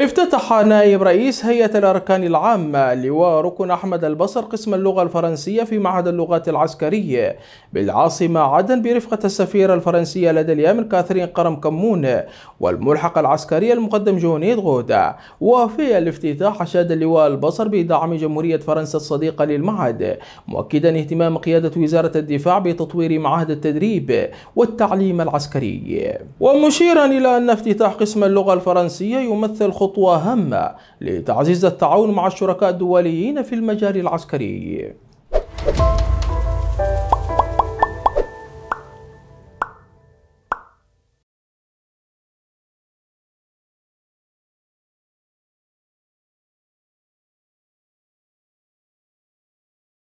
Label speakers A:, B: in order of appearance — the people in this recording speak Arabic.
A: افتتح نائب رئيس هيئة الأركان العامة لواء ركن أحمد البصر قسم اللغة الفرنسية في معهد اللغات العسكرية بالعاصمة عدن برفقة السفيرة الفرنسية لدى اليمن كاثرين قرم كمون والملحق العسكري المقدم جونيد غودا وفي الافتتاح شاد اللواء البصر بدعم جمهورية فرنسا الصديقة للمعهد مؤكدا اهتمام قيادة وزارة الدفاع بتطوير معهد التدريب والتعليم العسكري ومشيرا إلى أن افتتاح قسم اللغة الفرنسية يمثل خطوة هامة لتعزيز التعاون مع الشركاء الدوليين في المجال العسكري.